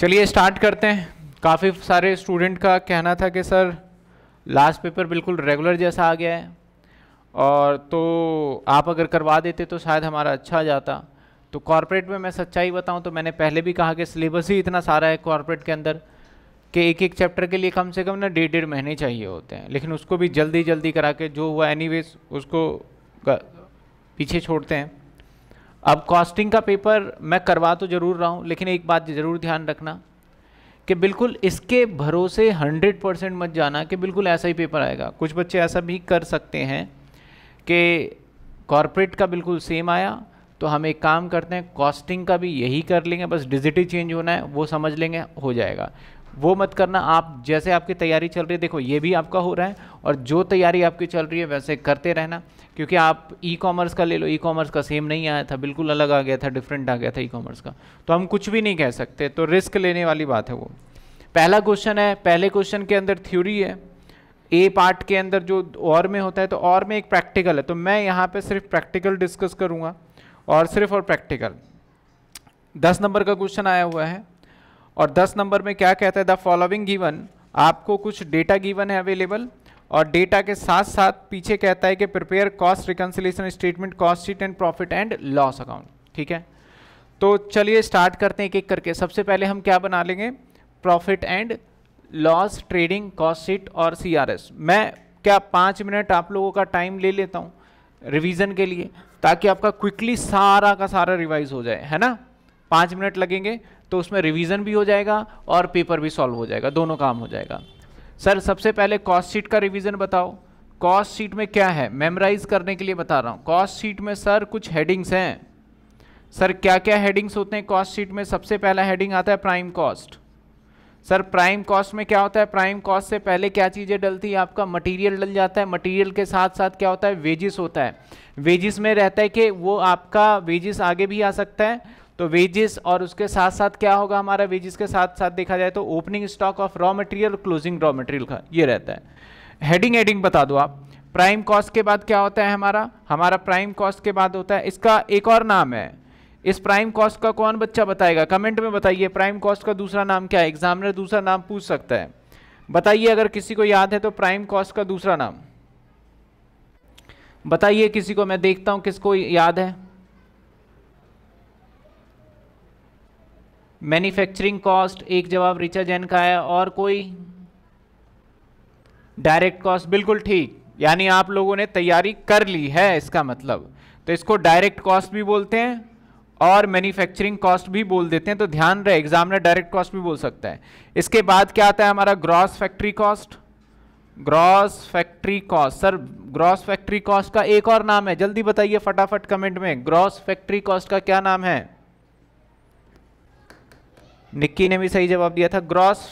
चलिए स्टार्ट करते हैं काफ़ी सारे स्टूडेंट का कहना था कि सर लास्ट पेपर बिल्कुल रेगुलर जैसा आ गया है और तो आप अगर करवा देते तो शायद हमारा अच्छा जाता तो कॉरपोरेट में मैं सच्चाई बताऊं तो मैंने पहले भी कहा कि सिलेबस ही इतना सारा है कॉरपोरेट के अंदर कि एक एक चैप्टर के लिए कम से कम ना डेढ़ डेढ़ महीने चाहिए होते हैं लेकिन उसको भी जल्दी जल्दी करा के जो हुआ एनी उसको पीछे छोड़ते हैं अब कॉस्टिंग का पेपर मैं करवा तो ज़रूर रहा हूँ लेकिन एक बात ज़रूर ध्यान रखना कि बिल्कुल इसके भरोसे 100 परसेंट मत जाना कि बिल्कुल ऐसा ही पेपर आएगा कुछ बच्चे ऐसा भी कर सकते हैं कि कॉरपोरेट का बिल्कुल सेम आया तो हम एक काम करते हैं कॉस्टिंग का भी यही कर लेंगे बस डिजिट ही चेंज होना है वो समझ लेंगे हो जाएगा वो मत करना आप जैसे आपकी तैयारी चल रही है देखो ये भी आपका हो रहा है और जो तैयारी आपकी चल रही है वैसे करते रहना क्योंकि आप ई कॉमर्स का ले लो ई कॉमर्स का सेम नहीं आया था बिल्कुल अलग आ गया था डिफरेंट आ गया था ई कॉमर्स का तो हम कुछ भी नहीं कह सकते तो रिस्क लेने वाली बात है वो पहला क्वेश्चन है पहले क्वेश्चन के अंदर थ्योरी है ए पार्ट के अंदर जो और में होता है तो और में एक प्रैक्टिकल है तो मैं यहाँ पर सिर्फ प्रैक्टिकल डिस्कस करूँगा और सिर्फ और प्रैक्टिकल दस नंबर का क्वेश्चन आया हुआ है और दस नंबर में क्या कहता है द फॉलोइंग गिवन आपको कुछ डेटा गिवन है अवेलेबल और डेटा के साथ साथ पीछे कहता है कि prepare cost reconciliation statement cost sheet and profit and loss account ठीक है तो चलिए स्टार्ट करते हैं एक एक करके सबसे पहले हम क्या बना लेंगे profit and loss trading cost sheet और सी मैं क्या पाँच मिनट आप लोगों का टाइम ले लेता हूँ रिविजन के लिए ताकि आपका क्विकली सारा का सारा रिवाइज हो जाए है ना पाँच मिनट लगेंगे तो उसमें रिवीजन भी हो जाएगा और पेपर भी सॉल्व हो जाएगा दोनों काम हो जाएगा सर सबसे पहले कॉस्ट शीट का रिवीजन बताओ कॉस्ट शीट में क्या है मेमोराइज करने के लिए बता रहा हूँ कॉस्ट शीट में सर कुछ हेडिंग्स हैं सर क्या क्या हेडिंग्स होते हैं कॉस्ट शीट में सबसे पहला हेडिंग आता है prime cost sir prime cost में क्या होता है प्राइम कॉस्ट से पहले क्या चीज़ें डलती है आपका मटेरियल डल जाता है मटेरियल के साथ साथ क्या होता है वेजिस होता है वेजिस में रहता है कि वो आपका वेजिस आगे भी आ सकता है तो वेजेस और उसके साथ साथ क्या होगा हमारा वेजेस के साथ साथ देखा जाए तो opening stock of raw material closing raw material का ये रहता है हेडिंग एडिंग बता दो आप प्राइम कॉस्ट के बाद क्या होता है हमारा हमारा प्राइम कॉस्ट के बाद होता है इसका एक और नाम है इस प्राइम कॉस्ट का कौन बच्चा बताएगा कमेंट में बताइए प्राइम कॉस्ट का दूसरा नाम क्या है एग्जामिनर दूसरा नाम पूछ सकता है बताइए अगर किसी को याद है तो प्राइम कॉस्ट का दूसरा नाम बताइए किसी को मैं देखता हूं किसको याद है मैन्युफैक्चरिंग कॉस्ट एक जवाब रिचा जैन का है और कोई डायरेक्ट कॉस्ट बिल्कुल ठीक यानी आप लोगों ने तैयारी कर ली है इसका मतलब तो इसको डायरेक्ट कॉस्ट भी बोलते हैं और मैन्युफैक्चरिंग कॉस्ट भी बोल देते हैं तो ध्यान रहे एग्जाम में डायरेक्ट कॉस्ट भी बोल सकता है इसके बाद क्या आता है हमारा gross factory cost gross factory cost sir gross factory cost का एक और नाम है जल्दी बताइए फटाफट कमेंट में ग्रॉस फैक्ट्री कॉस्ट का क्या नाम है निक्की ने भी सही जवाब दिया था ग्रॉस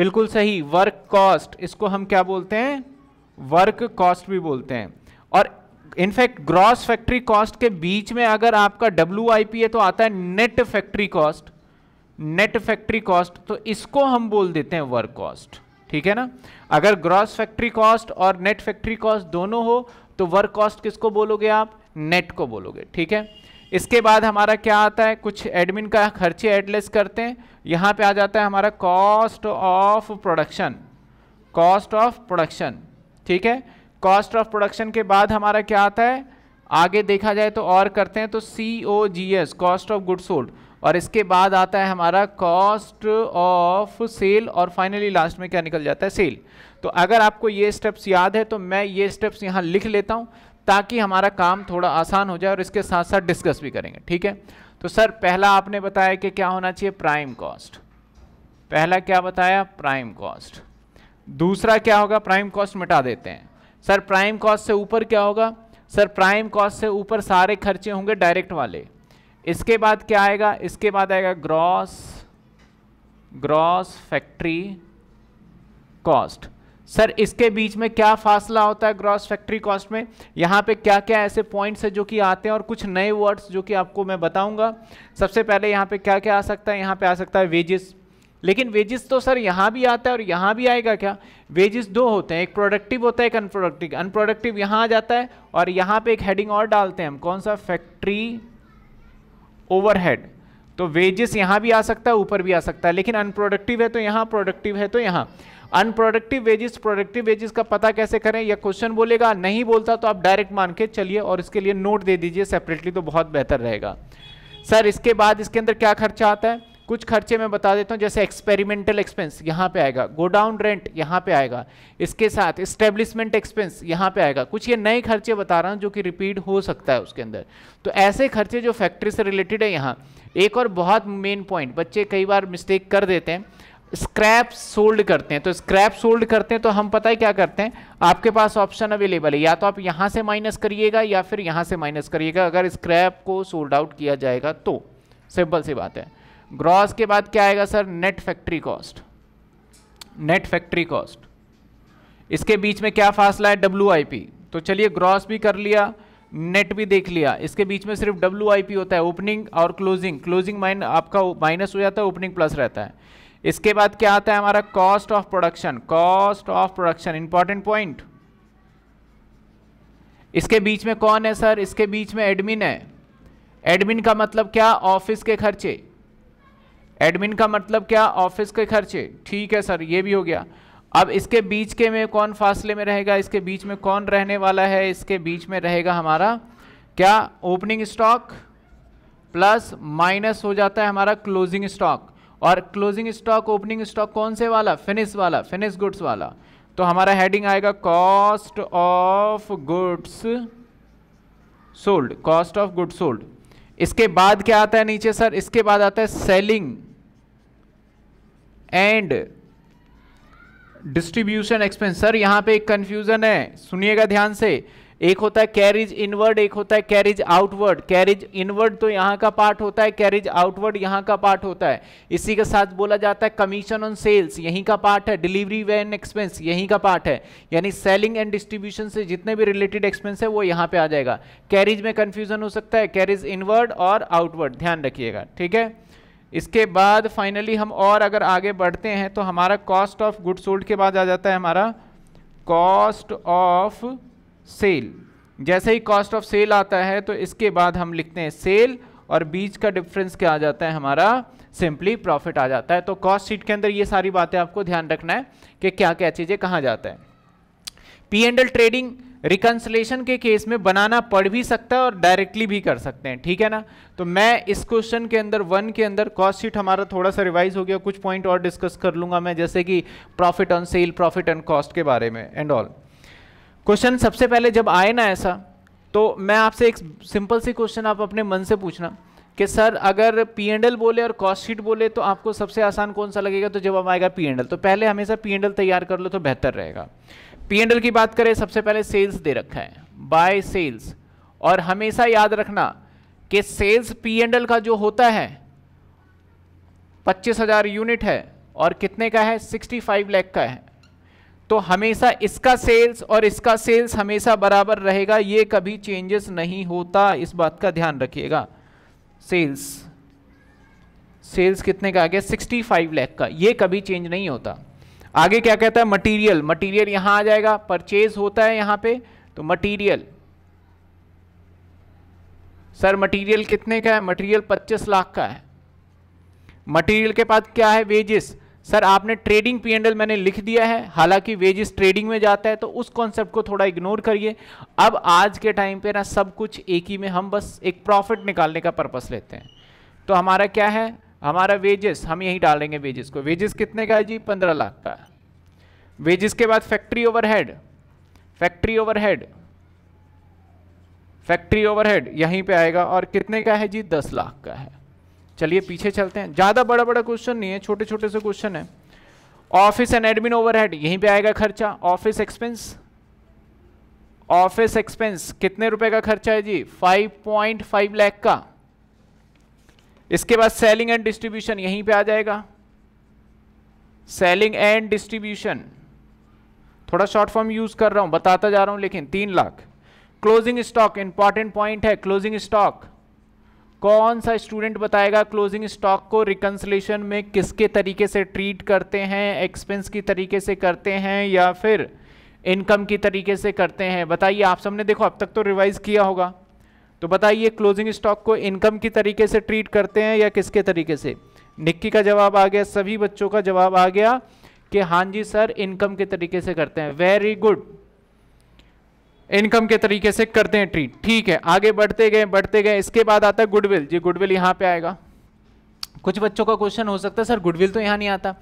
बिल्कुल सही वर्क कॉस्ट इसको हम क्या बोलते हैं वर्क कॉस्ट भी बोलते हैं और इनफैक्ट ग्रॉस फैक्ट्री कॉस्ट के बीच में अगर आपका डब्ल्यू है तो आता है net factory cost net factory cost तो इसको हम बोल देते हैं वर्क कॉस्ट ठीक है ना अगर ग्रॉस फैक्ट्री कॉस्ट और नेट फैक्ट्री कॉस्ट दोनों हो तो वर्क कॉस्ट किसको बोलोगे आप नेट को बोलोगे ठीक है इसके बाद हमारा क्या आता है कुछ एडमिन का खर्चे एडलेस करते हैं यहाँ पे आ जाता है हमारा cost of production cost of production ठीक है कॉस्ट ऑफ प्रोडक्शन के बाद हमारा क्या आता है आगे देखा जाए तो और करते हैं तो C O G S cost of good sold और इसके बाद आता है हमारा कॉस्ट ऑफ सेल और फाइनली लास्ट में क्या निकल जाता है सेल तो अगर आपको ये स्टेप्स याद है तो मैं ये स्टेप्स यहाँ लिख लेता हूँ ताकि हमारा काम थोड़ा आसान हो जाए और इसके साथ साथ डिस्कस भी करेंगे ठीक है तो सर पहला आपने बताया कि क्या होना चाहिए प्राइम कॉस्ट पहला क्या बताया प्राइम कॉस्ट दूसरा क्या होगा प्राइम कॉस्ट मिटा देते हैं सर प्राइम कॉस्ट से ऊपर क्या होगा सर प्राइम कॉस्ट से ऊपर सारे खर्चे होंगे डायरेक्ट वाले इसके बाद क्या आएगा इसके बाद आएगा gross gross factory cost sir इसके बीच में क्या फासला होता है ग्रॉस फैक्ट्री कॉस्ट में यहाँ पे क्या क्या ऐसे पॉइंट्स हैं जो कि आते हैं और कुछ नए वर्ड्स जो कि आपको मैं बताऊंगा सबसे पहले यहाँ पे क्या क्या आ सकता है यहाँ पे आ सकता है वेजेस लेकिन वेजेस तो सर यहाँ भी आता है और यहाँ भी आएगा क्या वेजेस दो होते हैं एक प्रोडक्टिव होता है एक अनप्रोडक्टिव अनप्रोडक्टिव यहाँ आ जाता है और यहाँ पर एक हेडिंग और डालते हैं हम कौन सा फैक्ट्री ओवरहेड तो वेजेस यहाँ भी आ सकता है ऊपर भी आ सकता है लेकिन अनप्रोडक्टिव है तो यहाँ प्रोडक्टिव है तो यहाँ अनप्रोडक्टिव वेजेस प्रोडक्टिव वेजेस का पता कैसे करें या क्वेश्चन बोलेगा नहीं बोलता तो आप डायरेक्ट मान के चलिए और इसके लिए नोट दे दीजिए सेपरेटली तो बहुत बेहतर रहेगा सर इसके बाद इसके अंदर क्या खर्चा आता है कुछ खर्चे मैं बता देता हूँ जैसे एक्सपेरिमेंटल एक्सपेंस यहाँ पे आएगा गोडाउन रेंट यहाँ पे आएगा इसके साथ इस्टेब्लिशमेंट एक्सपेंस यहाँ पे आएगा कुछ ये नए खर्चे बता रहा हूँ जो कि रिपीट हो सकता है उसके अंदर तो ऐसे खर्चे जो फैक्ट्री से रिलेटेड है यहाँ एक और बहुत मेन पॉइंट बच्चे कई बार मिस्टेक कर देते हैं स्क्रैप सोल्ड करते हैं तो स्क्रैप सोल्ड करते हैं तो हम पता है क्या करते हैं आपके पास ऑप्शन अवेलेबल है या तो आप यहां से माइनस करिएगा या फिर यहां से माइनस करिएगा अगर स्क्रैप को सोल्ड आउट किया जाएगा तो सिंपल सी बात है ग्रॉस के बाद क्या आएगा sir net factory cost net factory cost इसके बीच में क्या फासला है डब्ल्यू तो चलिए ग्रॉस भी कर लिया नेट भी देख लिया इसके बीच में सिर्फ डब्ल्यू होता है ओपनिंग और क्लोजिंग क्लोजिंग माइन आपका माइनस हो जाता है ओपनिंग प्लस रहता है इसके बाद क्या आता है हमारा cost of production cost of production important point इसके बीच में कौन है सर इसके बीच में एडमिन है एडमिन का मतलब क्या ऑफिस के खर्चे एडमिन का मतलब क्या ऑफिस के खर्चे ठीक है सर ये भी हो गया अब इसके बीच के में कौन फासले में रहेगा इसके बीच में कौन रहने वाला है इसके बीच में रहेगा हमारा क्या ओपनिंग स्टॉक प्लस माइनस हो जाता है हमारा क्लोजिंग स्टॉक और क्लोजिंग स्टॉक ओपनिंग स्टॉक कौन से वाला फिनिश वाला फिनिश गुड्स वाला तो हमारा हेडिंग आएगा cost of goods sold cost of good sold इसके बाद क्या आता है नीचे सर इसके बाद आता है selling and distribution expense sir यहां पे एक कंफ्यूजन है सुनिएगा ध्यान से एक होता है कैरिज इनवर्ड एक होता है कैरिज आउटवर्ड कैरिज इनवर्ड तो यहाँ का पार्ट होता है कैरिज आउटवर्ड यहाँ का पार्ट होता है इसी के साथ बोला जाता है कमीशन ऑन सेल्स यहीं का पार्ट है डिलीवरी एंड एक्सपेंस यहीं का पार्ट है यानी सेलिंग एंड डिस्ट्रीब्यूशन से जितने भी रिलेटेड एक्सपेंस है वो यहाँ पे आ जाएगा कैरिज में कन्फ्यूजन हो सकता है कैरिज इनवर्ड और आउटवर्ड ध्यान रखिएगा ठीक है इसके बाद फाइनली हम और अगर आगे बढ़ते हैं तो हमारा कॉस्ट ऑफ गुड सोल्ड के बाद आ जाता है हमारा कॉस्ट ऑफ सेल जैसे ही कॉस्ट ऑफ सेल आता है तो इसके बाद हम लिखते हैं सेल और बीच का डिफरेंस क्या आ जाता है हमारा सिंपली प्रॉफिट आ जाता है तो कॉस्ट शीट के अंदर ये सारी बातें आपको ध्यान रखना है कि क्या क्या चीज़ें कहाँ जाता है P and L trading reconciliation के केस में बनाना पढ़ भी सकता है और डायरेक्टली भी कर सकते हैं ठीक है ना तो मैं इस क्वेश्चन के अंदर वन के अंदर कॉस्ट शीट हमारा थोड़ा सा रिवाइज हो गया कुछ पॉइंट और डिस्कस कर लूँगा मैं जैसे कि profit on sale profit on cost के बारे में एंड ऑल क्वेश्चन सबसे पहले जब आए ना ऐसा तो मैं आपसे एक सिंपल सी क्वेश्चन आप अपने मन से पूछना कि सर अगर पी एंड एल बोले और कॉस्ट शीट बोले तो आपको सबसे आसान कौन सा लगेगा तो जवाब आएगा पी एंड एल तो पहले हमेशा पी एंड एल तैयार कर लो तो बेहतर रहेगा पी एंड एल की बात करें सबसे पहले सेल्स दे रखा है बाय सेल्स और हमेशा याद रखना कि सेल्स पी एंड एल का जो होता है पच्चीस हज़ार यूनिट है और कितने का है सिक्सटी फाइव लैख का है तो हमेशा इसका सेल्स और इसका सेल्स हमेशा बराबर रहेगा ये कभी चेंजेस नहीं होता इस बात का ध्यान रखिएगा सेल्स सेल्स कितने का आ गया 65 लाख का ये कभी चेंज नहीं होता आगे क्या कहता है मटेरियल मटेरियल यहां आ जाएगा परचेज होता है यहां पे तो मटेरियल सर मटेरियल कितने का है मटेरियल 25 लाख का है मटेरियल के पास क्या है वेजेस सर आपने ट्रेडिंग पी एंडल मैंने लिख दिया है हालांकि वेजिस ट्रेडिंग में जाता है तो उस कॉन्सेप्ट को थोड़ा इग्नोर करिए अब आज के टाइम पे ना सब कुछ एक ही में हम बस एक प्रॉफिट निकालने का पर्पस लेते हैं तो हमारा क्या है हमारा वेजेस हम यहीं डालेंगे वेजेस को वेजेस कितने का है जी पंद्रह लाख का वेजेस के बाद factory overhead factory overhead factory overhead यहीं पे आएगा और कितने का है जी दस लाख का है चलिए पीछे चलते हैं ज़्यादा बड़ा बड़ा क्वेश्चन नहीं है छोटे छोटे से क्वेश्चन है ऑफिस एंड एडमिन ओवरहेड यहीं पे आएगा खर्चा ऑफिस एक्सपेंस ऑफिस एक्सपेंस कितने रुपए का खर्चा है जी 5.5 लाख का इसके बाद सेलिंग एंड डिस्ट्रीब्यूशन यहीं पे आ जाएगा सेलिंग एंड डिस्ट्रीब्यूशन थोड़ा शॉर्ट फॉर्म यूज कर रहा हूं बताता जा रहा हूं लेकिन तीन lakh closing stock important point है क्लोजिंग स्टॉक कौन सा स्टूडेंट बताएगा क्लोजिंग स्टॉक को रिकन्सलेशन में किसके तरीके से ट्रीट करते हैं एक्सपेंस की तरीके से करते हैं या फिर इनकम की तरीके से करते हैं बताइए आप सबने देखो अब तक तो रिवाइज किया होगा तो बताइए क्लोजिंग स्टॉक को इनकम की तरीके से ट्रीट करते हैं या किसके तरीके से निक्की का जवाब आ गया सभी बच्चों का जवाब आ गया कि हाँ जी सर इनकम के तरीके से करते हैं वेरी गुड इनकम के तरीके से करते हैं ट्रीट ठीक है आगे बढ़ते गए बढ़ते गए इसके बाद आता है गुडविल जी गुडविल यहाँ पे आएगा कुछ बच्चों का क्वेश्चन हो सकता है सर गुडविल तो यहाँ नहीं आता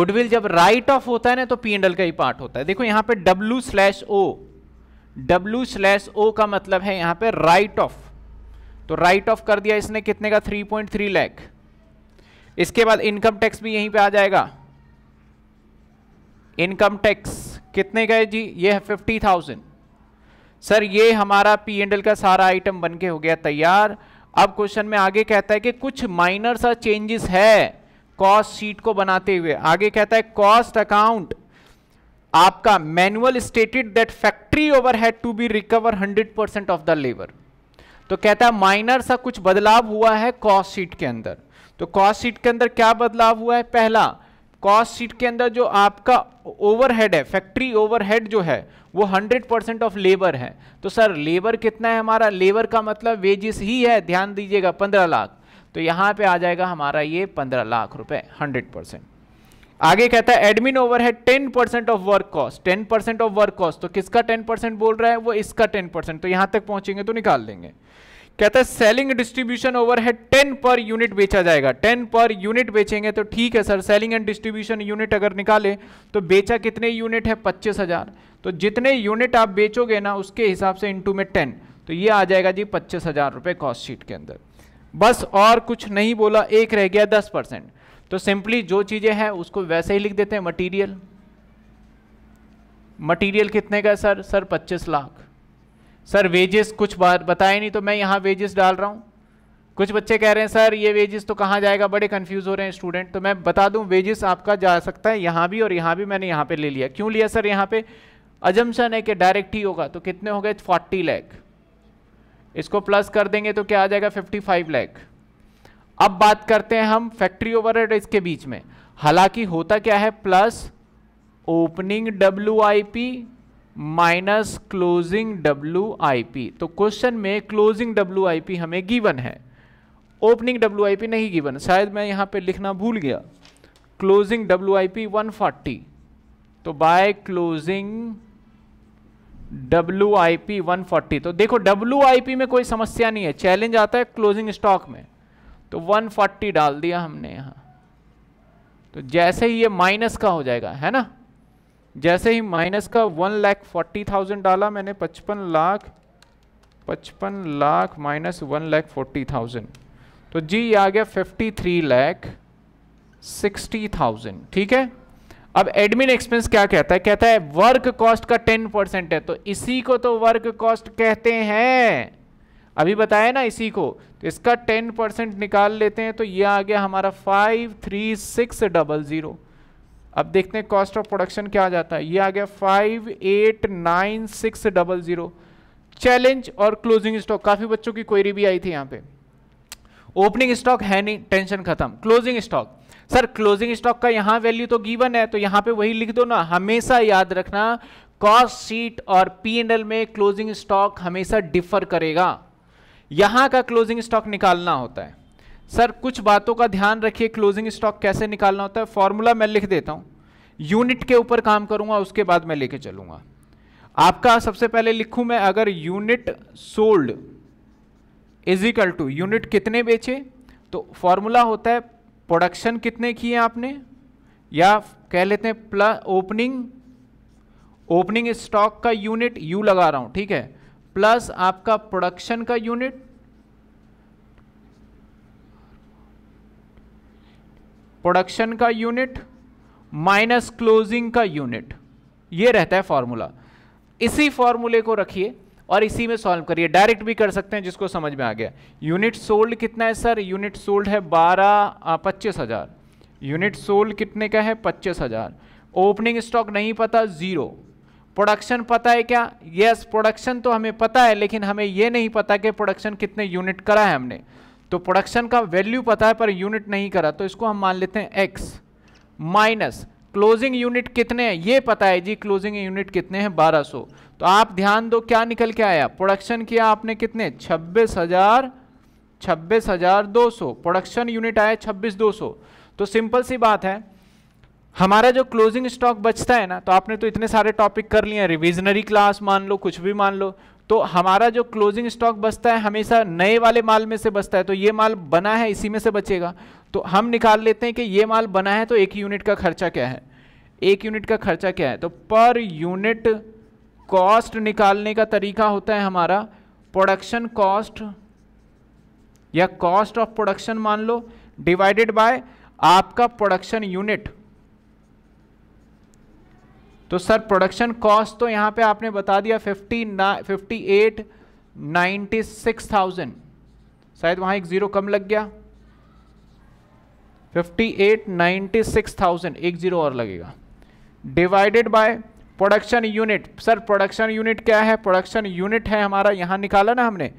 गुडविल जब राइट ऑफ होता है ना तो पी का ही पार्ट होता है देखो यहाँ पे W slash O W slash O का मतलब है यहाँ पे राइट ऑफ तो राइट ऑफ कर दिया इसने कितने का 3.3 लैख इसके बाद इनकम टैक्स भी यहीं पे आ जाएगा इनकम टैक्स कितने का है जी ये है फिफ्टी थाउजेंड सर ये हमारा पी एंड एल का सारा आइटम बन के हो गया तैयार अब क्वेश्चन में आगे कहता है कि कुछ माइनर सा चेंजेस है कॉस्ट शीट को बनाते हुए आगे कहता है कॉस्ट अकाउंट आपका manual stated that factory overhead to be recover 100 percent of the labour तो कहता है माइनर सा कुछ बदलाव हुआ है कॉस्ट शीट के अंदर तो कॉस्ट शीट के अंदर क्या बदलाव हुआ है पहला कॉस्ट शीट के अंदर जो आपका ओवरहेड है फैक्ट्री ओवरहेड जो है वो 100 परसेंट ऑफ लेबर है तो सर लेबर कितना है हमारा लेबर का मतलब वेजिस ही है ध्यान दीजिएगा 15 लाख तो यहाँ पे आ जाएगा हमारा ये 15 लाख रुपए 100 परसेंट आगे कहता है admin overhead ten percent of work cost ten percent of work cost तो किसका टेन परसेंट बोल रहा है वो इसका टेन परसेंट तो यहां तक पहुंचेंगे तो निकाल लेंगे कहता है selling distribution overhead ten per unit बेचा जाएगा टेन पर यूनिट बेचेंगे तो ठीक है sir selling and distribution unit अगर निकाले तो बेचा कितने यूनिट है पच्चीस हजार तो जितने यूनिट आप बेचोगे ना उसके हिसाब से इंटू में टेन तो ये आ जाएगा जी पच्चीस हजार रुपये कॉस्ट शीट के अंदर बस और कुछ नहीं बोला एक रह गया दस परसेंट तो सिंपली जो चीज़ें हैं उसको वैसे ही लिख देते हैं मटीरियल मटीरियल कितने का है सर सर पच्चीस लाख सर वेजेस कुछ बात बताए नहीं तो मैं यहाँ वेजेस डाल रहा हूँ कुछ बच्चे कह रहे हैं सर ये वेजेस तो कहाँ जाएगा बड़े कंफ्यूज हो रहे हैं स्टूडेंट तो मैं बता दूँ वेजेस आपका जा सकता है यहाँ भी और यहाँ भी मैंने यहाँ पे ले लिया क्यों लिया सर यहाँ पे अजम्पन है कि डायरेक्ट ही होगा तो कितने हो गए फोर्टी लैख इसको प्लस कर देंगे तो क्या आ जाएगा फिफ्टी फाइव लैख अब बात करते हैं हम फैक्ट्री ओवर इसके बीच में हालांकि होता क्या है plus opening W I P minus closing W I P तो क्वेश्चन में क्लोजिंग डब्ल्यू आई पी हमें गिवन है ओपनिंग डब्ल्यू आई पी नहीं गिवन शायद मैं यहाँ पे लिखना भूल गया closing W I P one forty तो by closing W I P one forty तो देखो डब्ल्यू आई पी में कोई समस्या नहीं है चैलेंज आता है क्लोजिंग स्टॉक में तो वन फोर्टी डाल दिया हमने यहाँ तो जैसे ही ये माइनस का हो जाएगा है ना जैसे ही माइनस का वन लैख फोर्टी थाउजेंड डाला मैंने पचपन लाख पचपन lakh minus one lakh forty thousand तो जी ये आ गया fifty three lakh sixty thousand ठीक है अब एडमिन एक्सपेंस क्या कहता है कहता है वर्क कॉस्ट का टेन परसेंट है तो इसी को तो वर्क कॉस्ट कहते हैं अभी बताया ना इसी को तो इसका टेन परसेंट निकाल लेते हैं तो ये आ गया हमारा five three six double zero अब देखते हैं कॉस्ट ऑफ प्रोडक्शन क्या आ जाता है ये आ गया five eight nine six double zero challenge और क्लोजिंग स्टॉक काफ़ी बच्चों की क्वेरी भी आई थी यहाँ पे ओपनिंग स्टॉक है नहीं टेंशन खत्म closing stock sir closing stock का यहाँ वैल्यू तो गिवन है तो यहाँ पे वही लिख दो ना हमेशा याद रखना कॉस्ट शीट और पी एल में क्लोजिंग स्टॉक हमेशा डिफर करेगा यहाँ का क्लोजिंग स्टॉक निकालना होता है सर कुछ बातों का ध्यान रखिए क्लोजिंग स्टॉक कैसे निकालना होता है फॉर्मूला मैं लिख देता हूँ यूनिट के ऊपर काम करूंगा उसके बाद मैं लेके चलूंगा आपका सबसे पहले लिखूं मैं अगर unit sold equal to unit कितने बेचे तो फॉर्मूला होता है प्रोडक्शन कितने किए आपने या कह लेते हैं प्लस ओपनिंग ओपनिंग स्टॉक का यूनिट यू लगा रहा हूँ ठीक है प्लस आपका प्रोडक्शन का यूनिट प्रोडक्शन का यूनिट माइनस क्लोजिंग का यूनिट ये रहता है फॉर्मूला इसी फॉर्मूले को रखिए और इसी में सॉल्व करिए डायरेक्ट भी कर सकते हैं जिसको समझ में आ गया यूनिट सोल्ड कितना है सर यूनिट सोल्ड है बारह पच्चीस हज़ार यूनिट सोल्ड कितने का है पच्चीस हज़ार ओपनिंग स्टॉक नहीं पता ज़ीरो प्रोडक्शन पता है क्या यस yes, प्रोडक्शन तो हमें पता है लेकिन हमें यह नहीं पता कि प्रोडक्शन कितने यूनिट करा है हमने तो प्रोडक्शन का वैल्यू पता है पर यूनिट नहीं करा तो इसको हम मान लेते हैं एक्स माइनस क्लोजिंग यूनिट कितने हैं ये पता है जी क्लोजिंग यूनिट कितने हैं बारह 1200 तो आप ध्यान दो क्या निकल के आया प्रोडक्शन किया आपने कितने छब्बीस हजार छब्बीस हजार दो सौ प्रोडक्शन यूनिट आया छब्बीस दो सौ तो सिंपल सी बात है हमारा जो क्लोजिंग स्टॉक बचता है ना तो आपने तो इतने सारे टॉपिक कर लिए हैं रिविजनरी क्लास मान लो कुछ भी मान लो तो हमारा जो क्लोजिंग स्टॉक बचता है हमेशा नए वाले माल में से बचता है तो ये माल बना है इसी में से बचेगा तो हम निकाल लेते हैं कि ये माल बना है तो एक यूनिट का खर्चा क्या है एक यूनिट का खर्चा क्या है तो पर यूनिट कॉस्ट निकालने का तरीका होता है हमारा प्रोडक्शन कॉस्ट या कॉस्ट ऑफ प्रोडक्शन मान लो डिवाइडेड बाय आपका प्रोडक्शन यूनिट तो सर प्रोडक्शन कॉस्ट तो यहाँ पे आपने बता दिया फिफ्टी ना fifty eight ninety six thousand शायद वहाँ एक ज़ीरो कम लग गया fifty eight ninety six thousand एक ज़ीरो और लगेगा divided by production unit sir production unit क्या है प्रोडक्शन यूनिट है हमारा यहाँ निकाला ना हमने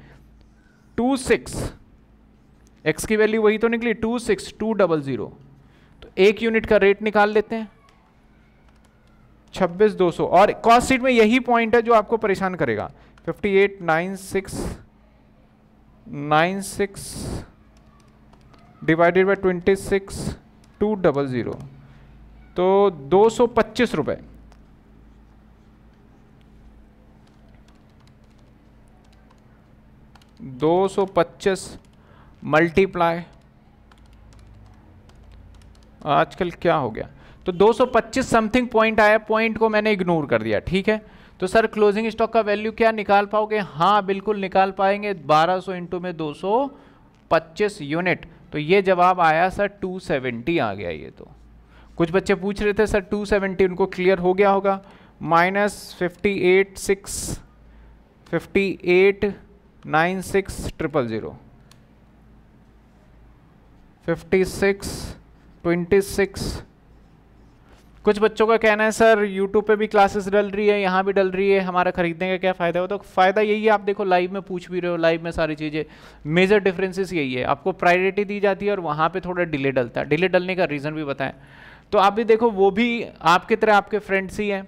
टू सिक्स एक्स की वैल्यू वही तो निकली two six two double zero तो एक यूनिट का रेट निकाल लेते हैं छब्बीस दो सौ और कॉस्ट सीट में यही पॉइंट है जो आपको परेशान करेगा fifty eight nine six nine six divided by twenty six two double zero तो दो सौ पच्चीस रुपये दो सौ पच्चीस मल्टीप्लाई आजकल क्या हो गया तो 225 समथिंग पॉइंट आया पॉइंट को मैंने इग्नोर कर दिया ठीक है तो सर क्लोजिंग स्टॉक का वैल्यू क्या निकाल पाओगे हाँ बिल्कुल निकाल पाएंगे 1200 सौ इंटू में 225 यूनिट तो ये जवाब आया सर 270 आ गया ये तो कुछ बच्चे पूछ रहे थे सर 270 उनको क्लियर हो गया होगा minus fifty eight six fifty eight nine six triple zero fifty six twenty six कुछ बच्चों का कहना है सर यूट्यूब पे भी क्लासेस डल रही है यहाँ भी डल रही है हमारा खरीदने का क्या फ़ायदा हो तो फ़ायदा यही है आप देखो लाइव में पूछ भी रहे हो लाइव में सारी चीज़ें मेजर डिफरेंसेस यही है आपको प्रायोरिटी दी जाती है और वहाँ पर थोड़ा डिले डलता है डिले डलने का रीज़न भी बताएं तो आप भी देखो वो भी आपकी तरह आपके फ्रेंड्स ही हैं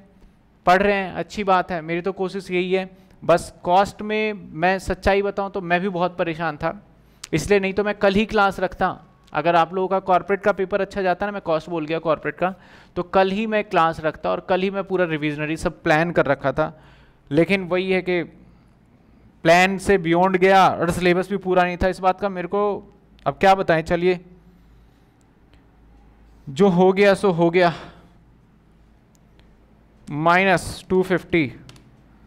पढ़ रहे हैं अच्छी बात है मेरी तो कोशिश यही है बस कॉस्ट में मैं सच्चाई बताऊँ तो मैं भी बहुत परेशान था इसलिए नहीं तो मैं कल ही क्लास रखता अगर आप लोगों का कॉर्पोरेट का पेपर अच्छा जाता है ना मैं कॉस्ट बोल गया कॉर्पोरेट का तो कल ही मैं क्लास रखता और कल ही मैं पूरा रिविजनरी सब प्लान कर रखा था लेकिन वही है कि प्लान से बियॉन्ड गया और सिलेबस भी पूरा नहीं था इस बात का मेरे को अब क्या बताएं चलिए जो हो गया सो हो गया माइनस टू फिफ्टी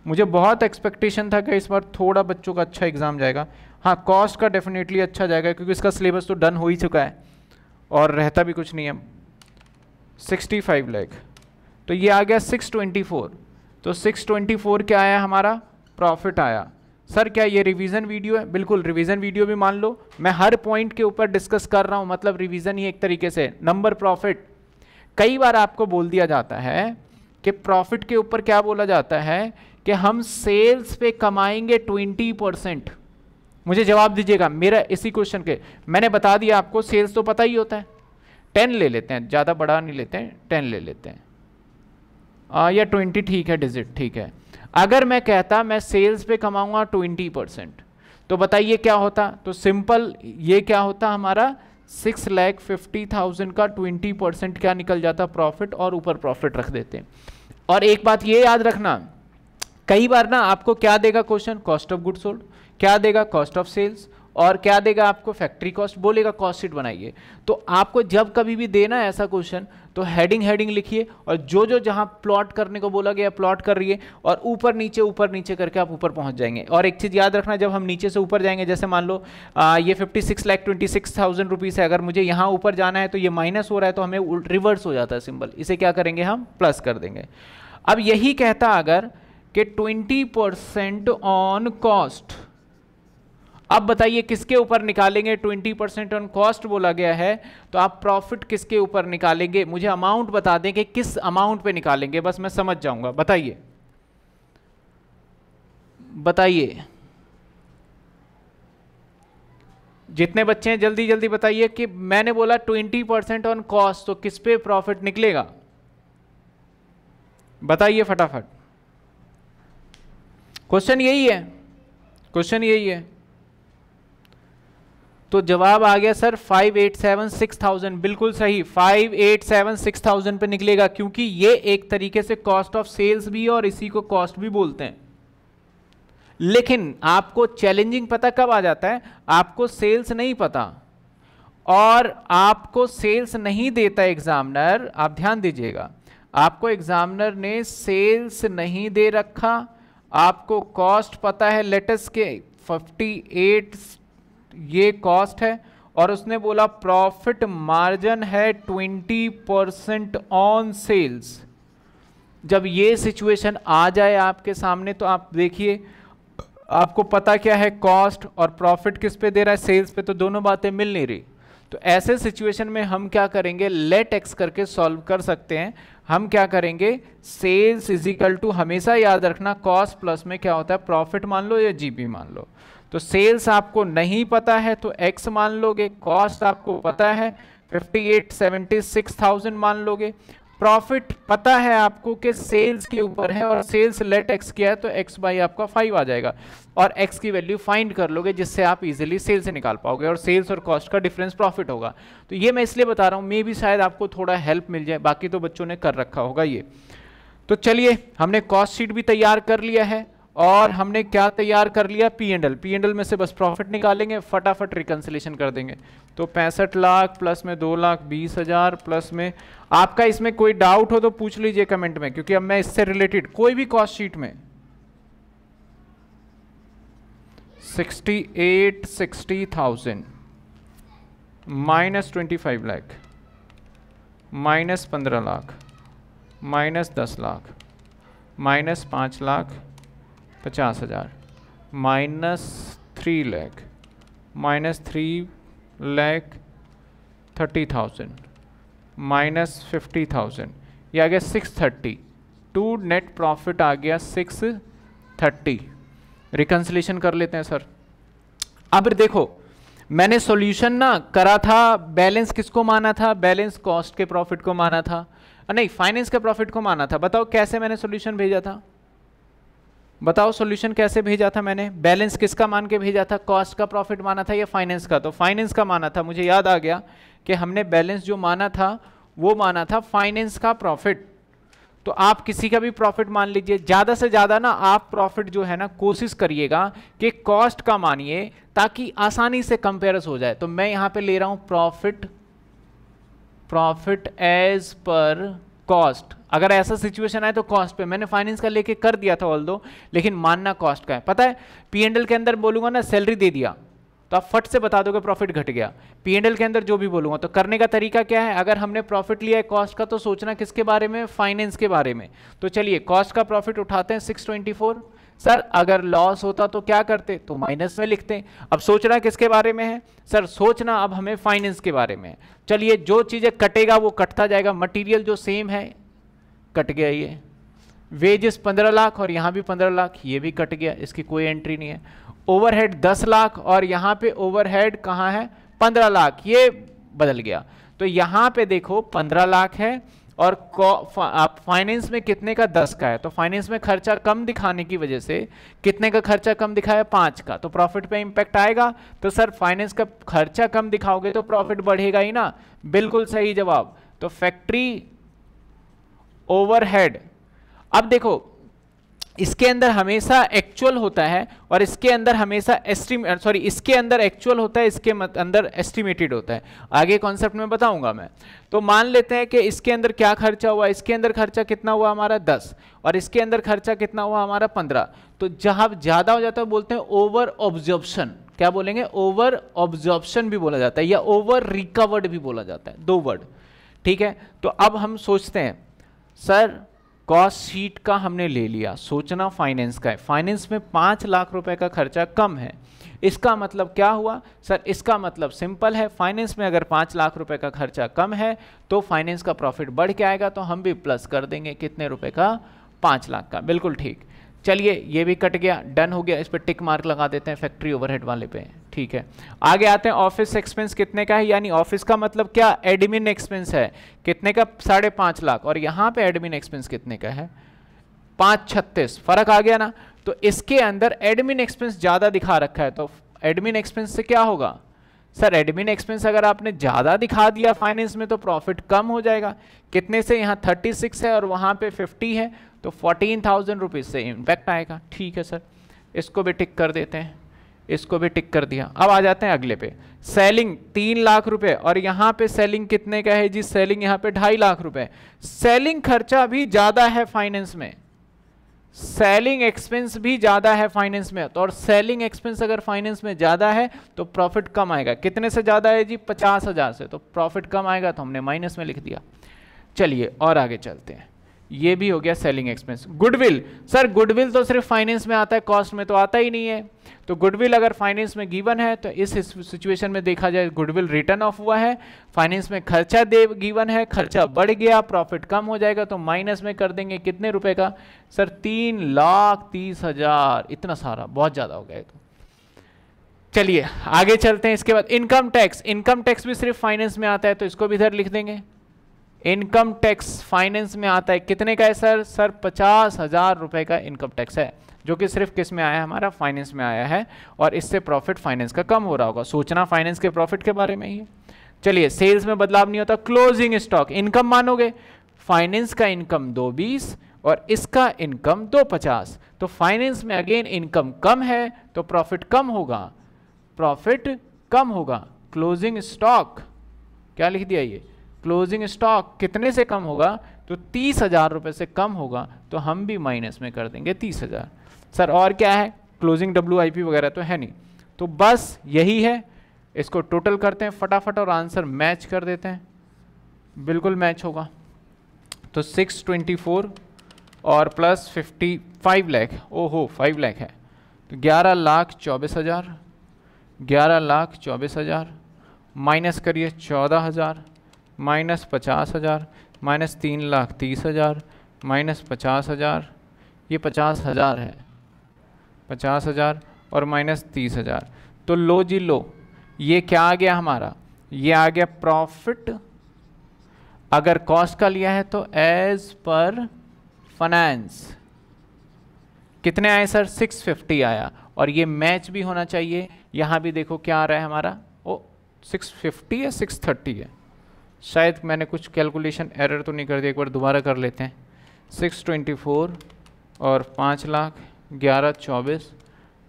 मुझे बहुत एक्सपेक्टेशन था कि इस बार थोड़ा बच्चों का अच्छा एग्ज़ाम जाएगा हाँ कॉस्ट का डेफिनेटली अच्छा जाएगा क्योंकि इसका सिलेबस तो डन हो ही चुका है और रहता भी कुछ नहीं है सिक्सटी फाइव लैख तो ये आ गया सिक्स ट्वेंटी फोर तो सिक्स ट्वेंटी फोर क्या आया हमारा प्रॉफिट आया सर क्या ये रिवीजन वीडियो है बिल्कुल रिवीजन वीडियो भी मान लो मैं हर पॉइंट के ऊपर डिस्कस कर रहा हूँ मतलब रिवीजन ही एक तरीके से नंबर प्रॉफिट कई बार आपको बोल दिया जाता है कि प्रॉफिट के ऊपर क्या बोला जाता है कि हम सेल्स पे कमाएंगे ट्वेंटी परसेंट मुझे जवाब दीजिएगा मेरा इसी क्वेश्चन के मैंने बता दिया आपको सेल्स तो पता ही होता है टेन ले लेते हैं ज़्यादा बड़ा नहीं लेते हैं टेन ले लेते हैं आ, या ट्वेंटी ठीक है डिजिट ठीक है अगर मैं कहता मैं सेल्स पे कमाऊंगा ट्वेंटी परसेंट तो बताइए क्या होता तो सिंपल ये क्या होता हमारा सिक्स लैख फिफ्टी थाउजेंड का ट्वेंटी परसेंट क्या निकल जाता प्रॉफिट और ऊपर प्रॉफिट रख देते हैं और एक बात ये याद रखना कई बार ना आपको क्या देगा question cost of good sold क्या देगा कॉस्ट ऑफ सेल्स और क्या देगा आपको फैक्ट्री कॉस्ट बोलेगा कॉस्ट शीट बनाइए तो आपको जब कभी भी देना ऐसा क्वेश्चन तो हेडिंग हेडिंग लिखिए और जो जो जहां प्लॉट करने को बोला गया प्लॉट कर रही है और ऊपर नीचे ऊपर नीचे करके आप ऊपर पहुंच जाएंगे और एक चीज़ याद रखना जब हम नीचे से ऊपर जाएंगे जैसे मान लो आ, ये fifty six lakh twenty six thousand rupees है अगर मुझे यहाँ ऊपर जाना है तो ये माइनस हो रहा है तो हमें रिवर्स हो जाता है सिंबल इसे क्या करेंगे हम प्लस कर देंगे अब यही कहता अगर कि ट्वेंटी परसेंट ऑन कॉस्ट अब बताइए किसके ऊपर निकालेंगे 20 परसेंट ऑन कॉस्ट बोला गया है तो आप प्रॉफिट किसके ऊपर निकालेंगे मुझे अमाउंट बता दें कि किस अमाउंट पे निकालेंगे बस मैं समझ जाऊंगा बताइए बताइए जितने बच्चे हैं जल्दी जल्दी बताइए कि मैंने बोला 20 परसेंट ऑन कॉस्ट तो किस पे प्रॉफिट निकलेगा बताइए फटाफट क्वेश्चन यही है क्वेश्चन यही है तो जवाब आ गया sir five eight seven six thousand बिल्कुल सही five eight seven six thousand पर निकलेगा क्योंकि ये एक तरीके से कॉस्ट ऑफ सेल्स भी है और इसी को कॉस्ट भी बोलते हैं लेकिन आपको चैलेंजिंग पता कब आ जाता है आपको सेल्स नहीं पता और आपको सेल्स नहीं देता एग्जामिनर आप ध्यान दीजिएगा आपको एग्जामिनर ने सेल्स नहीं दे रखा आपको कॉस्ट पता है लेटेस्ट के 58 एट ये कॉस्ट है और उसने बोला प्रॉफिट मार्जिन है 20 परसेंट ऑन सेल्स जब ये सिचुएशन आ जाए आपके सामने तो आप देखिए आपको पता क्या है कॉस्ट और प्रॉफिट किस पे दे रहा है सेल्स पे तो दोनों बातें मिल नहीं रही तो ऐसे सिचुएशन में हम क्या करेंगे लेट एक्स करके सॉल्व कर सकते हैं हम क्या करेंगे सेल्स इजिकल टू हमेशा याद रखना कॉस्ट प्लस में क्या होता है प्रॉफिट मान लो या जीबी मान लो तो सेल्स आपको नहीं पता है तो एक्स मान लोगे कॉस्ट आपको पता है fifty eight seventy six thousand मान लोगे प्रॉफिट पता है आपको कि सेल्स के ऊपर है और सेल्स लेट एक्स किया है तो एक्स बाई आपका फाइव आ जाएगा और एक्स की वैल्यू फाइंड कर लोगे जिससे आप इजीली सेल्स से निकाल पाओगे और सेल्स और कॉस्ट का डिफरेंस प्रॉफिट होगा तो ये मैं इसलिए बता रहा हूँ मे भी शायद आपको थोड़ा हेल्प मिल जाए बाकी तो बच्चों ने कर रखा होगा ये तो चलिए हमने कॉस्ट शीट भी तैयार कर लिया है और हमने क्या तैयार कर लिया P and L P and L में से बस प्रॉफिट निकालेंगे फटाफट रिकन्सिलेशन कर देंगे तो पैंसठ लाख प्लस में दो लाख बीस हज़ार प्लस में आपका इसमें कोई डाउट हो तो पूछ लीजिए कमेंट में क्योंकि अब मैं इससे रिलेटेड कोई भी कॉस्ट शीट में sixty eight sixty thousand minus twenty five lakh minus पंद्रह लाख माइनस दस लाख माइनस पांच लाख पचास हज़ार minus three lakh minus three lakh thirty thousand minus fifty thousand या आ गया six thirty two net profit आ गया सिक्स थर्टी रिकन्सलेशन कर लेते हैं सर अब देखो मैंने सॉल्यूशन ना करा था बैलेंस किसको माना था बैलेंस कॉस्ट के प्रॉफिट को माना था नहीं फाइनेंस के प्रॉफिट को माना था बताओ कैसे मैंने सॉल्यूशन भेजा था बताओ सॉल्यूशन कैसे भेजा था मैंने बैलेंस किसका मान के भेजा था कॉस्ट का प्रॉफिट माना था या फाइनेंस का तो फाइनेंस का माना था मुझे याद आ गया कि हमने बैलेंस जो माना था वो माना था फाइनेंस का प्रॉफिट तो आप किसी का भी प्रॉफिट मान लीजिए ज़्यादा से ज़्यादा ना आप प्रॉफिट जो है ना कोशिश करिएगा कि कॉस्ट का मानिए ताकि आसानी से कंपेयर्स हो जाए तो मैं यहाँ पर ले रहा हूँ profit profit as per cost अगर ऐसा सिचुएशन आए तो कॉस्ट पे मैंने फाइनेंस का लेके कर दिया था ऑल लेकिन मानना कॉस्ट का है पता है पी एंड एल के अंदर बोलूंगा ना सैलरी दे दिया तो आप फट से बता दोगे प्रॉफिट घट गया पी एंड एल के अंदर जो भी बोलूंगा तो करने का तरीका क्या है अगर हमने प्रॉफिट लिया है कॉस्ट का तो सोचना किसके बारे में फाइनेंस के बारे में तो चलिए कॉस्ट का प्रॉफिट उठाते हैं सिक्स ट्वेंटी फोर सर अगर लॉस होता तो क्या करते तो माइनस में लिखते हैं अब सोचना किसके बारे में है सर सोचना अब हमें फाइनेंस के बारे में है चलिए जो चीज़ें कटेगा वो कटता जाएगा मटेरियल जो सेम है कट गया ये वेजेस पंद्रह लाख और यहाँ भी पंद्रह लाख ये भी कट गया इसकी कोई एंट्री नहीं है ओवरहेड दस लाख और यहाँ पे ओवरहेड कहाँ है पंद्रह लाख ये बदल गया तो यहाँ पे देखो पंद्रह लाख है और आप फाइनेंस में कितने का दस का है तो फाइनेंस में खर्चा कम दिखाने की वजह से कितने का खर्चा कम दिखाया पाँच का तो प्रॉफिट पे इम्पैक्ट आएगा तो सर फाइनेंस का खर्चा कम दिखाओगे तो प्रॉफिट बढ़ेगा ही ना बिल्कुल सही जवाब तो फैक्ट्री ओवरहेड अब देखो इसके अंदर हमेशा एक्चुअल होता है और इसके अंदर हमेशा एस्टिम सॉरी इसके अंदर एक्चुअल होता है इसके अंदर एस्टिमेटेड होता है आगे कॉन्सेप्ट में बताऊंगा मैं तो मान लेते हैं कि इसके अंदर क्या खर्चा हुआ इसके अंदर खर्चा कितना हुआ हमारा दस और इसके अंदर खर्चा कितना हुआ हमारा पंद्रह तो जहाँ ज़्यादा हो जाता है बोलते हैं ओवर ऑब्जॉर्प्शन क्या बोलेंगे ओवर ऑब्जॉर्प्शन भी बोला जाता है या ओवर रिकवर्ड भी बोला जाता है दो वर्ड ठीक है तो अब हम सोचते हैं सर कॉस्ट शीट का हमने ले लिया सोचना फाइनेंस का है फाइनेंस में पाँच लाख रुपए का खर्चा कम है इसका मतलब क्या हुआ सर इसका मतलब सिंपल है फाइनेंस में अगर पाँच लाख रुपए का खर्चा कम है तो फाइनेंस का प्रॉफिट बढ़ के आएगा तो हम भी प्लस कर देंगे कितने रुपए का पाँच लाख का बिल्कुल ठीक चलिए ये भी कट गया डन हो गया इस पर टिक मार्क लगा देते हैं फैक्ट्री ओवरहेड वाले पे ठीक है आगे आते हैं ऑफिस एक्सपेंस कितने का है यानी ऑफिस का मतलब क्या एडमिन एक्सपेंस है कितने का साढ़े पाँच लाख और यहाँ पे एडमिन एक्सपेंस कितने का है पाँच छत्तीस फर्क आ गया ना तो इसके अंदर एडमिन एक्सपेंस ज़्यादा दिखा रखा है तो एडमिन एक्सपेंस से क्या होगा सर एडमिन एक्सपेंस अगर आपने ज़्यादा दिखा दिया फाइनेंस में तो प्रॉफिट कम हो जाएगा कितने से यहाँ 36 है और वहाँ पे 50 है तो फोर्टीन थाउजेंड रुपीज़ से इम्पैक्ट आएगा ठीक है सर इसको भी टिक कर देते हैं इसको भी टिक कर दिया अब आ जाते हैं अगले पे सेलिंग तीन लाख रुपए और यहाँ पे सेलिंग कितने का है जी सेलिंग यहाँ पे ढाई लाख रुपए सेलिंग खर्चा भी ज़्यादा है फाइनेंस में सेलिंग एक्सपेंस भी ज़्यादा है फाइनेंस में तो और सेलिंग एक्सपेंस अगर फाइनेंस में ज़्यादा है तो प्रॉफिट कम आएगा कितने से ज़्यादा है जी पचास हज़ार से तो प्रॉफिट कम आएगा तो हमने माइनस में लिख दिया चलिए और आगे चलते हैं ये भी हो गया selling expense goodwill sir goodwill तो सिर्फ फाइनेंस में आता है कॉस्ट में तो आता ही नहीं है तो गुडविल अगर फाइनेंस में गिवन है तो इस सिचुएशन में देखा जाए गुडविल रिटर्न ऑफ हुआ है फाइनेंस में खर्चा दे गिवन है खर्चा बढ़ गया प्रॉफिट कम हो जाएगा तो माइनस में कर देंगे कितने रुपए का सर तीन लाख तीस हजार इतना सारा बहुत ज़्यादा हो गया तो चलिए आगे चलते हैं इसके बाद इनकम टैक्स इनकम टैक्स भी सिर्फ फाइनेंस में आता है तो इसको भी इधर लिख देंगे इनकम टैक्स फाइनेंस में आता है कितने का है सर सर पचास हजार रुपए का इनकम टैक्स है जो कि सिर्फ किस में आया है हमारा फाइनेंस में आया है और इससे प्रॉफिट फाइनेंस का कम हो रहा होगा सोचना फाइनेंस के प्रॉफिट के बारे में ही चलिए सेल्स में बदलाव नहीं होता क्लोजिंग स्टॉक इनकम मानोगे फाइनेंस का इनकम दो बीस और इसका इनकम दो पचास तो फाइनेंस में अगेन इनकम कम है तो प्रॉफिट कम होगा प्रॉफिट कम होगा क्लोजिंग स्टॉक क्या लिख दिया ये क्लोजिंग स्टॉक कितने से कम होगा तो तीस हज़ार रुपये से कम होगा तो हम भी माइनस में कर देंगे तीस हज़ार सर और क्या है क्लोजिंग डब्ल्यू वगैरह तो है नहीं तो बस यही है इसको टोटल करते हैं फटाफट और आंसर मैच कर देते हैं बिल्कुल मैच होगा तो 624 और प्लस 55 लाख ओहो 5 लाख है तो ग्यारह लाख चौबीस हज़ार ग्यारह लाख चौबीस हज़ार माइनस करिए चौदह हज़ार माइनस पचास हज़ार माइनस तीन लाख तीस हज़ार माइनस पचास हज़ार ये पचास हज़ार है पचास हज़ार और माइनस तीस हज़ार तो लो जी लो ये क्या आ गया हमारा ये आ गया प्रॉफिट अगर कॉस्ट का लिया है तो एज पर फाइनेंस कितने आए सर 650 आया और ये मैच भी होना चाहिए यहाँ भी देखो क्या आ रहा है हमारा ओ 650 है 630 है शायद मैंने कुछ कैलकुलेशन एरर तो नहीं कर दिया एक बार दोबारा कर लेते हैं सिक्स ट्वेंटी फोर और पाँच लाख ग्यारह चौबीस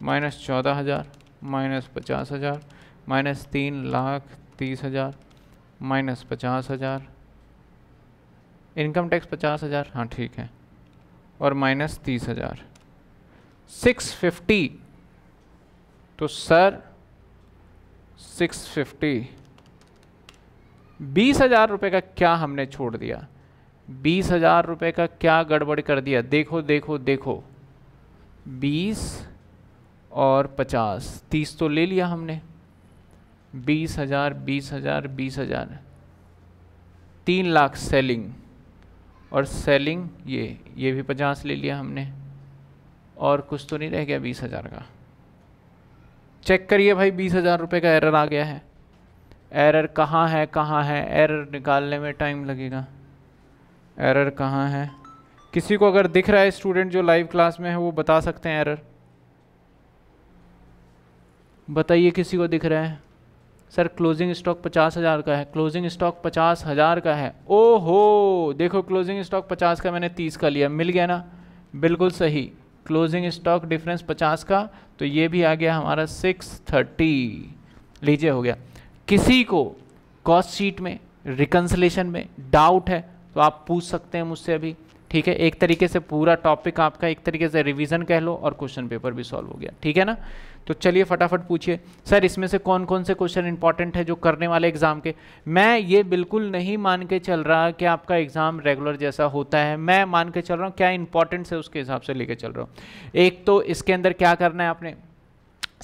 माइनस चौदह हज़ार माइनस पचास हज़ार माइनस तीन लाख तीस हज़ार माइनस पचास हज़ार इनकम टैक्स पचास हज़ार हाँ ठीक है और माइनस तीस हज़ार सिक्स फिफ्टी तो सर सिक्स फिफ्टी बीस हजार रुपये का क्या हमने छोड़ दिया बीस हजार रुपये का क्या गड़बड़ कर दिया देखो देखो देखो बीस और पचास तीस तो ले लिया हमने बीस हजार बीस हजार बीस हजार तीन लाख सेलिंग और सेलिंग ये ये भी पचास ले लिया हमने और कुछ तो नहीं रह गया बीस हज़ार का चेक करिए भाई बीस हज़ार रुपये का एरर आ गया है एरर कहाँ है कहाँ है एरर निकालने में टाइम लगेगा एरर कहाँ है किसी को अगर दिख रहा है स्टूडेंट जो लाइव क्लास में है वो बता सकते हैं एरर बताइए किसी को दिख रहा है सर क्लोजिंग स्टॉक पचास हज़ार का है क्लोजिंग स्टॉक पचास हज़ार का है ओ हो देखो क्लोजिंग स्टॉक पचास का मैंने तीस का लिया मिल गया ना बिल्कुल सही क्लोजिंग स्टॉक डिफरेंस पचास का तो ये भी आ गया हमारा सिक्स थर्टी लीजिए हो गया किसी को कॉस्ट शीट में रिकन्सलेशन में डाउट है तो आप पूछ सकते हैं मुझसे अभी ठीक है एक तरीके से पूरा टॉपिक आपका एक तरीके से रिवीजन कह लो और क्वेश्चन पेपर भी सॉल्व हो गया ठीक है ना तो चलिए फटाफट पूछिए सर इसमें से कौन कौन से क्वेश्चन इंपॉर्टेंट है जो करने वाले एग्ज़ाम के मैं ये बिल्कुल नहीं मान के चल रहा कि आपका एग्ज़ाम रेगुलर जैसा होता है मैं मान के चल रहा हूँ क्या इंपॉर्टेंट है उसके हिसाब से लेके चल रहा हूँ एक तो इसके अंदर क्या करना है आपने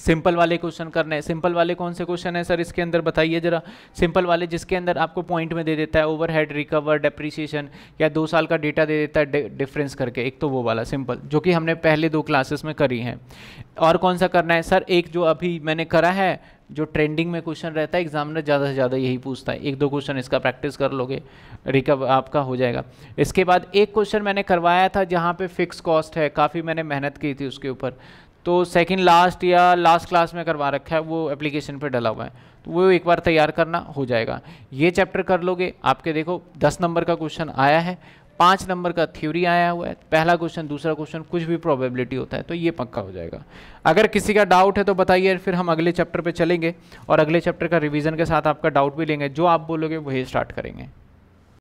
सिंपल वाले क्वेश्चन करने हैं सिंपल वाले कौन से क्वेश्चन है सर इसके अंदर बताइए जरा सिंपल वाले जिसके अंदर आपको पॉइंट में दे देता है ओवर रिकवर डेप्रिसिएशन या दो साल का डेटा दे देता है डिफरेंस करके एक तो वो वाला सिंपल जो कि हमने पहले दो क्लासेस में करी हैं और कौन सा करना है सर एक जो अभी मैंने करा है जो ट्रेंडिंग में क्वेश्चन रहता है एग्जामिनर ज़्यादा से ज़्यादा यही पूछता है एक दो क्वेश्चन इसका प्रैक्टिस कर लोगे रिकव आपका हो जाएगा इसके बाद एक क्वेश्चन मैंने करवाया था जहाँ पे फिक्स कॉस्ट है काफ़ी मैंने मेहनत की थी उसके ऊपर तो सेकंड लास्ट या लास्ट क्लास में करवा रखा है वो एप्लीकेशन पे डला हुआ है तो वो एक बार तैयार करना हो जाएगा ये चैप्टर कर लोगे आपके देखो दस नंबर का क्वेश्चन आया है पाँच नंबर का थ्योरी आया हुआ है पहला क्वेश्चन दूसरा क्वेश्चन कुछ भी प्रोबेबिलिटी होता है तो ये पक्का हो जाएगा अगर किसी का डाउट है तो बताइए फिर हम अगले चैप्टर पे चलेंगे और अगले चैप्टर का रिवीजन के साथ आपका डाउट भी लेंगे जो आप बोलोगे वही स्टार्ट करेंगे